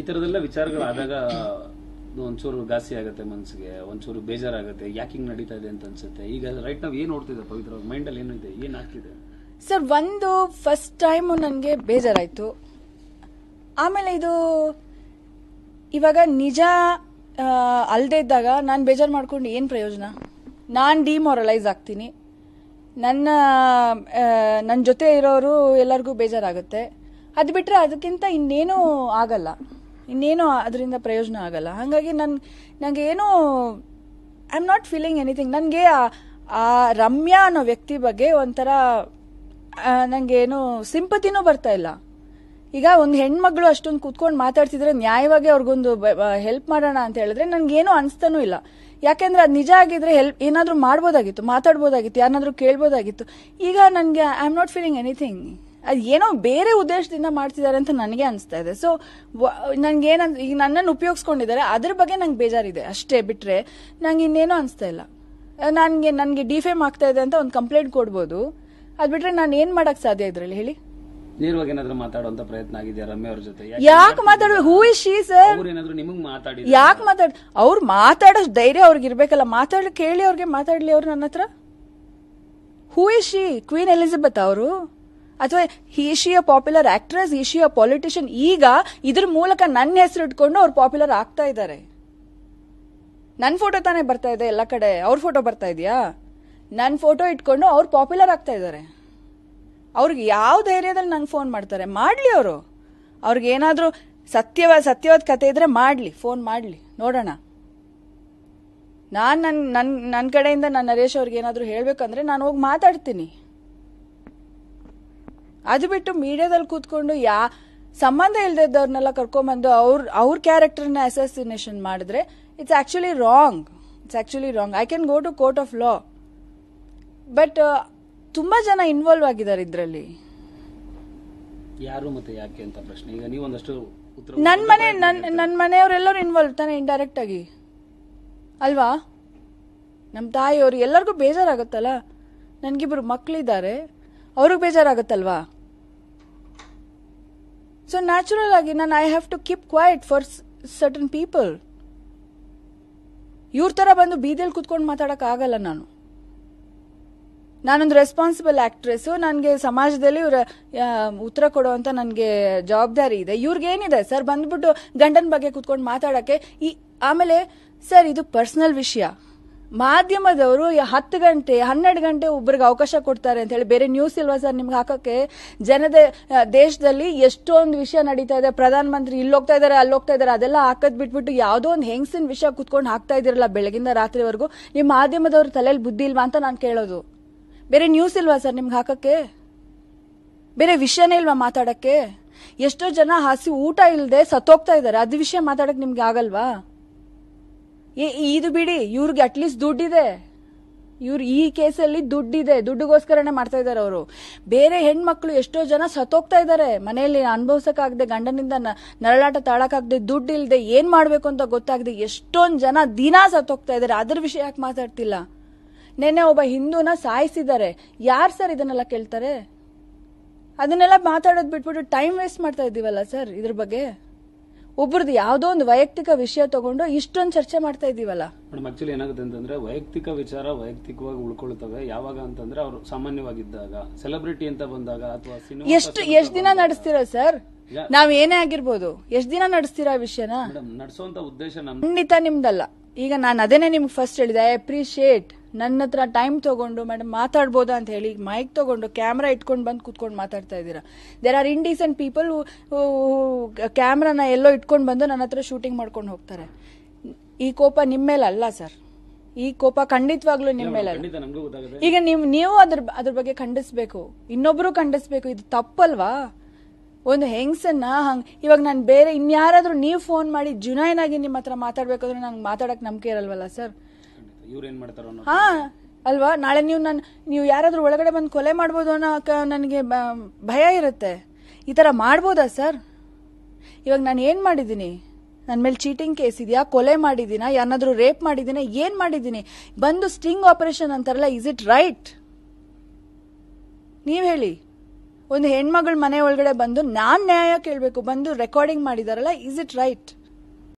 ಈ ತರದೆಲ್ಲ ವಿಚಾರಗಳಾದಾಗ ಒಂಚೂರು ಘಾಸಿ ಆಗುತ್ತೆ ಮನಸ್ಸಿಗೆ ಒಂಚೂರು ಬೇಜಾರಾಗುತ್ತೆ ಯಾಕೆ ಹಿಂಗ್ ನಡೀತಾ ಇದೆ ಅಂತ ಅನ್ಸುತ್ತೆ ಈಗ ರೈಟ್ ನಾವ್ ಏನ್ ನೋಡ್ತಿದೆ ಪವಿತ್ರ ಮೈಂಡ್ ಅಲ್ಲಿ ಏನಿದೆ ಏನ್ ಆಗ್ತಿದೆ ಸರ್ ಒಂದು ಫಸ್ಟ್ ಟೈಮ್ ನನಗೆ ಬೇಜಾರಾಯಿತು ಆಮೇಲೆ ಇದು ಇವಾಗ ನಿಜ ಅಲ್ಲದೆ ಇದ್ದಾಗ ನಾನು ಬೇಜಾರು ಮಾಡ್ಕೊಂಡು ಏನು ಪ್ರಯೋಜನ ನಾನು ಡಿಮೋರಲೈಸ್ ಆಗ್ತೀನಿ ನನ್ನ ನನ್ನ ಜೊತೆ ಇರೋರು ಎಲ್ಲರಿಗೂ ಬೇಜಾರಾಗುತ್ತೆ ಅದು ಬಿಟ್ಟರೆ ಅದಕ್ಕಿಂತ ಇನ್ನೇನೂ ಆಗಲ್ಲ ಇನ್ನೇನೋ ಅದರಿಂದ ಪ್ರಯೋಜನ ಆಗಲ್ಲ ಹಾಗಾಗಿ ನನ್ ನನಗೆ ಏನೋ I am not feeling anything ನನಗೆ ಆ ರಮ್ಯಾ ಅನ್ನೋ ವ್ಯಕ್ತಿ ಬಗ್ಗೆ ಒಂಥರ ನನಗೆ ಏನು ಸಿಂಪತಿನೂ ಬರ್ತಾ ಇಲ್ಲ ಈಗ ಒಂದು ಹೆಣ್ಮಗಳು ಅಷ್ಟೊಂದು ಕೂತ್ಕೊಂಡು ಮಾತಾಡ್ತಿದ್ರೆ ನ್ಯಾಯವಾಗಿ ಅವ್ರಿಗೊಂದು ಹೆಲ್ಪ್ ಮಾಡೋಣ ಅಂತ ಹೇಳಿದ್ರೆ ನನಗೇನು ಅನಿಸ್ತಾನೂ ಇಲ್ಲ ಯಾಕೆಂದ್ರೆ ಅದು ನಿಜ ಆಗಿದ್ರೆ ಹೆಲ್ಪ್ ಏನಾದರೂ ಮಾಡ್ಬೋದಾಗಿತ್ತು ಮಾತಾಡ್ಬೋದಾಗಿತ್ತು ಯಾರಾದ್ರೂ ಕೇಳ್ಬೋದಾಗಿತ್ತು ಈಗ ನನಗೆ I am not feeling anything ಅದು ಏನೋ ಬೇರೆ ಉದ್ದೇಶದಿಂದ ಮಾಡ್ತಿದ್ದಾರೆ ಅಂತ ನನಗೆ ಅನಿಸ್ತಾ ಇದೆ ಸೊ ನನಗೆ ಈಗ ನನ್ನನ್ನು ಉಪಯೋಗಿಸ್ಕೊಂಡಿದ್ದಾರೆ ಅದ್ರ ಬಗ್ಗೆ ನಂಗೆ ಬೇಜಾರಿದೆ ಅಷ್ಟೇ ಬಿಟ್ರೆ ನಂಗೆ ಇನ್ನೇನೋ ಅನಿಸ್ತಾ ಇಲ್ಲ ನನಗೆ ನನಗೆ ಡಿಫೇಮ್ ಆಗ್ತಾ ಇದೆ ಅಂತ ಒಂದು ಕಂಪ್ಲೇಂಟ್ ಕೊಡ್ಬೋದು ಅದು ಬಿಟ್ರೆ ನಾನು ಏನು ಮಾಡೋಕ್ಕೆ ಸಾಧ್ಯ ಇದರಲ್ಲಿ ಹೇಳಿ ಮಾತಾಡುವಂತ ಪ್ರಯತ್ನ ಆಗಿದೆಯಾ ರಮ್ಯ ಯಾಕೆ ಮಾತಾಡೋದು ಇಸ್ ಸರ್ ಅವ್ರು ಯಾಕೆ ಮಾತಾಡೋ ಧೈರ್ಯ ಅವ್ರಿಗೆ ಇರ್ಬೇಕಲ್ಲ ಮಾತಾಡ್ಲಿ ಕೇಳಿ ಅವ್ರಿಗೆ ಮಾತಾಡ್ಲಿ ಅವ್ರು ನನ್ನ ಹತ್ರ ಹೂ ಇಸ್ ಕ್ವೀನ್ ಎಲಿಜಬೆತ್ ಅವರು ಅಥವಾ ಈಶಿಯ ಪಾಪ್ಯುಲರ್ ಆಕ್ಟ್ರೆಸ್ ಈಶಿಯ ಪಾಲಿಟಿಷಿಯನ್ ಈಗ ಇದ್ರ ಮೂಲಕ ನನ್ನ ಹೆಸರು ಇಟ್ಕೊಂಡು ಅವ್ರು ಪಾಪ್ಯುಲರ್ ಆಗ್ತಾ ಇದ್ದಾರೆ ನನ್ನ ಫೋಟೋ ತಾನೇ ಬರ್ತಾ ಇದೆ ಎಲ್ಲ ಕಡೆ ಅವ್ರ ಫೋಟೋ ಬರ್ತಾ ಇದೆಯಾ ನನ್ನ ಫೋಟೋ ಇಟ್ಕೊಂಡು ಅವ್ರು ಪಾಪ್ಯುಲರ್ ಆಗ್ತಾ ಇದ್ದಾರೆ ಅವ್ರಿಗೆ ಯಾವ ಧೈರ್ಯದಲ್ಲಿ ನಂಗೆ ಫೋನ್ ಮಾಡ್ತಾರೆ ಮಾಡಲಿ ಅವರು ಅವ್ರಿಗೆ ಏನಾದರೂ ಸತ್ಯವಾದ ಸತ್ಯವಾದ ಕತೆ ಇದ್ರೆ ಮಾಡಲಿ ಫೋನ್ ಮಾಡಲಿ ನೋಡೋಣ ನಾನು ನನ್ನ ನನ್ನ ನನ್ನ ಕಡೆಯಿಂದ ನನ್ನ ನರೇಶ್ ಅವ್ರಿಗೆ ಏನಾದರೂ ಹೇಳಬೇಕಂದ್ರೆ ನಾನು ಹೋಗಿ ಮಾತಾಡ್ತೀನಿ ಅದು ಬಿಟ್ಟು ಮೀಡಿಯಾದಲ್ಲಿ ಕೂತ್ಕೊಂಡು ಯಾ ಸಂಬಂಧ ಇಲ್ದಿದ್ದವ್ರನ್ನೆಲ್ಲ ಕರ್ಕೊಂಬಂದು ಅವ್ರ ಅವ್ರ ಕ್ಯಾರೆಕ್ಟರ್ನ ಅಸೋಸಿನೇಷನ್ ಮಾಡಿದ್ರೆ it's actually wrong it's actually wrong I can go to court of law but ತುಂಬ ಜನ ಇನ್ವಾಲ್ವ್ ಆಗಿದ್ದಾರೆ ಇದರಲ್ಲಿ ಯಾರು ಮತ್ತೆ ಯಾಕೆ ಅಂತ ಪ್ರಶ್ನೆ ಈಗ ನೀವು ಒಂದಷ್ಟು ನನ್ನ ಮನೆ ನನ್ನ ನನ್ನ ಮನೆಯವರೆಲ್ಲರೂ ಇನ್ವಾಲ್ವ್ ತಾನೆ ಇಂಡೈರೆಕ್ಟ್ ಆಗಿ ಅಲ್ವಾ ನಮ್ಮ ತಾಯಿಯವರು ಎಲ್ಲರಿಗೂ ಬೇಜಾರಾಗುತ್ತಲ್ಲ ನನಗಿಬ್ಬರು ಮಕ್ಕಳಿದ್ದಾರೆ ಅವ್ರಿಗೆ ಬೇಜಾರಾಗುತ್ತಲ್ವಾ ಸೊ ನ್ಯಾಚುರಲ್ ಆಗಿ ನಾನು I have to keep quiet for certain people ಇವ್ರ ಥರ ಬಂದು ಬೀದಿಯಲ್ಲಿ ಕುತ್ಕೊಂಡು ಮಾತಾಡೋಕ್ಕಾಗಲ್ಲ ನಾನು ನಾನೊಂದು ರೆಸ್ಪಾನ್ಸಿಬಲ್ ಆ್ಯಕ್ಟ್ರೆಸ್ಸು ನನಗೆ ಸಮಾಜದಲ್ಲಿ ಇವರ ಉತ್ತರ ಕೊಡುವಂತ ನನಗೆ ಜವಾಬ್ದಾರಿ ಇದೆ ಇವ್ರಿಗೇನಿದೆ ಸರ್ ಬಂದ್ಬಿಟ್ಟು ಗಂಡನ ಬಗ್ಗೆ ಕುತ್ಕೊಂಡು ಮಾತಾಡೋಕ್ಕೆ ಈ ಆಮೇಲೆ ಸರ್ ಇದು ಪರ್ಸ್ನಲ್ ವಿಷಯ ಮಾಧ್ಯಮದವರು ಹತ್ತು ಗಂಟೆ ಹನ್ನೆರಡು ಗಂಟೆ ಒಬ್ಬರಿಗೆ ಅವಕಾಶ ಕೊಡ್ತಾರೆ ಅಂತ ಹೇಳಿ ಬೇರೆ ನ್ಯೂಸ್ ಇಲ್ವಾ ಸರ್ ನಿಮ್ಗೆ ಹಾಕೋಕ್ಕೆ ಜನದ ದೇಶದಲ್ಲಿ ಎಷ್ಟೊಂದು ವಿಷಯ ನಡೀತಾ ಇದೆ ಪ್ರಧಾನಮಂತ್ರಿ ಇಲ್ಲೋಗ್ತಾ ಇದ್ದಾರೆ ಹೋಗ್ತಾ ಇದ್ದಾರೆ ಅದೆಲ್ಲ ಹಾಕದ್ ಬಿಟ್ಬಿಟ್ಟು ಯಾವುದೋ ಒಂದು ಹೆಂಗ್ಸಿನ ವಿಷಯ ಕುತ್ಕೊಂಡು ಹಾಕ್ತಾ ಇದಿರಲ್ಲ ಬೆಳಗಿಂದ ರಾತ್ರಿವರೆಗೂ ನಿಮ್ಮ ಮಾಧ್ಯಮದವ್ರ ತಲೆಯಲ್ಲಿ ಬುದ್ಧಿ ಇಲ್ವಾ ಅಂತ ನಾನು ಕೇಳೋದು ಬೇರೆ ನ್ಯೂಸ್ ಇಲ್ವಾ ಸರ್ ನಿಮ್ಗೆ ಹಾಕಕ್ಕೆ ಬೇರೆ ವಿಷಯನೇ ಇಲ್ವಾ ಮಾತಾಡಕ್ಕೆ ಎಷ್ಟೋ ಜನ ಹಸಿ ಊಟ ಇಲ್ಲದೆ ಸತ್ತೋಗ್ತಾ ಇದ್ದಾರೆ ಅದು ವಿಷಯ ಮಾತಾಡಕ್ಕೆ ನಿಮ್ಗೆ ಆಗಲ್ವಾ ಇದು ಬಿಡಿ ಇವ್ರಿಗೆ ಅಟ್ಲೀಸ್ಟ್ ದುಡ್ಡಿದೆ ಇವ್ರು ಈ ಕೇಸಲ್ಲಿ ದುಡ್ಡಿದೆ ದುಡ್ಡುಗೋಸ್ಕರನೇ ಮಾಡ್ತಾ ಇದ್ದಾರೆ ಅವರು ಬೇರೆ ಹೆಣ್ಮಕ್ಳು ಎಷ್ಟೋ ಜನ ಸತ್ತೋಗ್ತಾ ಇದ್ದಾರೆ ಮನೆಯಲ್ಲಿ ಅನುಭವಿಸಕ್ಕಾಗದೆ ಗಂಡನಿಂದ ನರಳಾಟ ತಾಳಕ್ಕಾಗದೆ ದುಡ್ಡು ಇಲ್ಲದೆ ಏನ್ ಮಾಡ್ಬೇಕು ಅಂತ ಗೊತ್ತಾಗದೆ ಎಷ್ಟೊಂದು ಜನ ದಿನಾ ಸತ್ತೋಗ್ತಾ ಇದ್ದಾರೆ ಅದ್ರ ವಿಷಯ ಯಾಕೆ ಮಾತಾಡ್ತಿಲ್ಲ ನೆನ್ನೆ ಒಬ್ಬ ಹಿಂದೂನ ಸಾಯಿಸಿದ್ದಾರೆ ಯಾರು ಸರ್ ಇದನ್ನೆಲ್ಲ ಕೇಳ್ತಾರೆ ಅದನ್ನೆಲ್ಲ ಮಾತಾಡೋದು ಬಿಟ್ಬಿಟ್ಟು ಟೈಮ್ ವೇಸ್ಟ್ ಮಾಡ್ತಾ ಇದ್ದೀವಲ್ಲ ಸರ್ ಇದ್ರ ಬಗ್ಗೆ ಒಬ್ರದ್ದು ಯಾವುದೋ ಒಂದು ವೈಯಕ್ತಿಕ ವಿಷಯ ತಗೊಂಡು ಇಷ್ಟೊಂದು ಚರ್ಚೆ ಮಾಡ್ತಾ ಇದೀವಲ್ಲ ಮೇಡಮ್ ಆಕ್ಚುಲಿ ಏನಾಗುತ್ತೆ ಅಂತಂದ್ರೆ ವೈಯಕ್ತಿಕ ವಿಚಾರ ವೈಯಕ್ತಿಕವಾಗಿ ಉಳ್ಕೊಳ್ತವೆ ಯಾವಾಗ ಅಂತಂದ್ರೆ ಅವರು ಸಾಮಾನ್ಯವಾಗಿದ್ದಾಗ ಸೆಲೆಬ್ರಿಟಿ ಅಂತ ಬಂದಾಗ ಅಥವಾ ಎಷ್ಟು ಎಷ್ಟು ದಿನ ನಡೆಸ್ತೀರಾ ಸರ್ ನಾವ್ ಏನೇ ಆಗಿರ್ಬೋದು ಎಷ್ಟ್ ದಿನ ನಡೆಸ್ತೀರಾ ವಿಷಯನ ನಡೆಸುವಂತ ಉದ್ದೇಶ ಖಂಡಿತ ನಿಮ್ದಲ್ಲ ಈಗ ನಾನು ಅದೇನೆ ನಿಮ್ಗೆ ಫಸ್ಟ್ ಹೇಳಿದೆ ಐ ಅಪ್ರಿಶಿಯೇಟ್ ನನ್ನ ಹತ್ರ ಟೈಮ್ ತಗೊಂಡು ಮೇಡಮ್ ಮಾತಾಡ್ಬೋದಾ ಅಂತ ಹೇಳಿ ಮೈಕ್ ತಗೊಂಡು ಕ್ಯಾಮ್ರಾ ಇಟ್ಕೊಂಡು ಬಂದು ಕೂತ್ಕೊಂಡು ಮಾತಾಡ್ತಾ ಇದ್ದೀರಾ ದೇರ್ ಆರ್ ಇಂಡೀಸೆಂಟ್ ಪೀಪಲ್ ಕ್ಯಾಮ್ರಾನ ಎಲ್ಲೋ ಇಟ್ಕೊಂಡು ಬಂದು ನನ್ನ ಹತ್ರ ಶೂಟಿಂಗ್ ಮಾಡ್ಕೊಂಡು ಹೋಗ್ತಾರೆ ಈ ಕೋಪ ನಿಮ್ಮ ಮೇಲೆ ಅಲ್ಲ ಸರ್ ಈ ಕೋಪ ಖಂಡಿತವಾಗ್ಲೂ ನಿಮ್ಮ ಮೇಲೆ ಅಲ್ಲ ಈಗ ನೀವು ನೀವು ಅದ್ರ ಅದ್ರ ಬಗ್ಗೆ ಖಂಡಿಸ್ಬೇಕು ಇನ್ನೊಬ್ರು ಖಂಡಿಸ್ಬೇಕು ಇದು ತಪ್ಪಲ್ವಾ ಒಂದು ಹೆಂಗ್ಸನ್ನ ಹಂಗ್ ಇವಾಗ ನಾನು ಬೇರೆ ಇನ್ಯಾರಾದ್ರೂ ನೀವು ಫೋನ್ ಮಾಡಿ ಜುನಾಯ್ನ್ ಆಗಿ ನಿಮ್ಮ ಹತ್ರ ಮಾತಾಡ್ಬೇಕಾದ್ರೆ ನಂಗೆ ಮಾತಾಡಕ್ ನಂಬಿಕೆ ಇರಲ್ವಲ್ಲ ಸರ್ ಹಾ ಅಲ್ವಾ ನಾಳೆ ನೀವು ನಾನು ನೀವು ಯಾರಾದ್ರೂ ಒಳಗಡೆ ಬಂದು ಕೊಲೆ ಮಾಡ್ಬೋದು ಅನ್ನೋ ನನಗೆ ಭಯ ಇರುತ್ತೆ ಈ ಥರ ಮಾಡ್ಬೋದಾ ಸರ್ ಇವಾಗ ನಾನು ಏನು ಮಾಡಿದ್ದೀನಿ ನನ್ನ ಮೇಲೆ ಚೀಟಿಂಗ್ ಕೇಸ್ ಇದೆಯಾ ಕೊಲೆ ಮಾಡಿದ್ದೀನಾ ಯಾರಾದ್ರೂ ರೇಪ್ ಮಾಡಿದ್ದೀನಾ ಏನು ಮಾಡಿದ್ದೀನಿ ಬಂದು ಸ್ಟಿಂಗ್ ಆಪರೇಷನ್ ಅಂತಾರಲ್ಲ ಇಸ್ ಇಟ್ ರೈಟ್ ನೀವು ಹೇಳಿ ಒಂದು ಹೆಣ್ಮಗಳು ಮನೆ ಒಳಗಡೆ ಬಂದು ನಾನು ನ್ಯಾಯ ಕೇಳಬೇಕು ಬಂದು ರೆಕಾರ್ಡಿಂಗ್ ಮಾಡಿದಾರಲ್ಲ ಇಸ್ ಇಟ್ ರೈಟ್